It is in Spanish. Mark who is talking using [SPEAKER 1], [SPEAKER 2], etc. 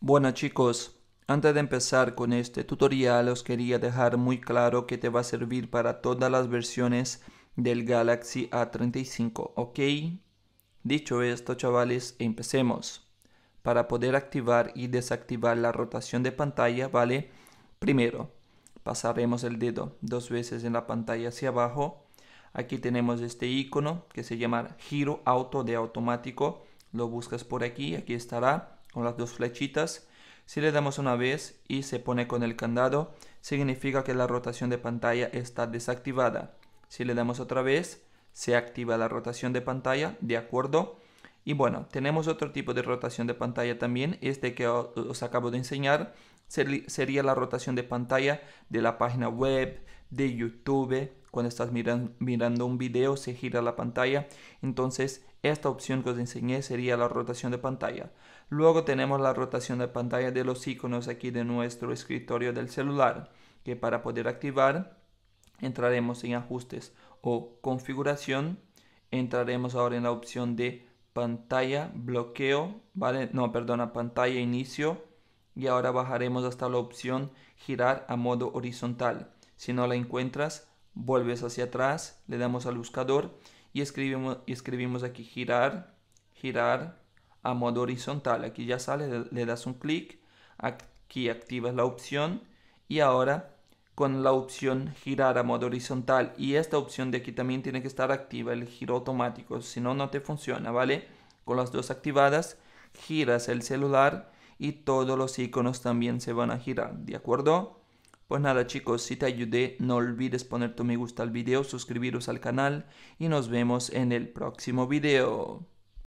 [SPEAKER 1] Bueno chicos, antes de empezar con este tutorial os quería dejar muy claro que te va a servir para todas las versiones del Galaxy A35, ¿ok? Dicho esto chavales, empecemos. Para poder activar y desactivar la rotación de pantalla, ¿vale? Primero, pasaremos el dedo dos veces en la pantalla hacia abajo. Aquí tenemos este icono que se llama giro auto de automático. Lo buscas por aquí, aquí estará con las dos flechitas. Si le damos una vez y se pone con el candado, significa que la rotación de pantalla está desactivada. Si le damos otra vez, se activa la rotación de pantalla, ¿de acuerdo? Y bueno, tenemos otro tipo de rotación de pantalla también, este que os acabo de enseñar, sería la rotación de pantalla de la página web, de YouTube, cuando estás mirando un video se gira la pantalla. Entonces esta opción que os enseñé sería la rotación de pantalla. Luego tenemos la rotación de pantalla de los iconos aquí de nuestro escritorio del celular, que para poder activar entraremos en ajustes o configuración. Entraremos ahora en la opción de pantalla bloqueo, ¿vale? No, perdona, pantalla inicio. Y ahora bajaremos hasta la opción girar a modo horizontal. Si no la encuentras, vuelves hacia atrás, le damos al buscador y escribimos, y escribimos aquí girar, girar a modo horizontal. Aquí ya sale, le das un clic, aquí activas la opción y ahora con la opción girar a modo horizontal y esta opción de aquí también tiene que estar activa, el giro automático, si no, no te funciona, ¿vale? Con las dos activadas, giras el celular y todos los iconos también se van a girar, ¿de acuerdo? Pues nada chicos, si te ayudé, no olvides poner tu me gusta al video, suscribiros al canal y nos vemos en el próximo video.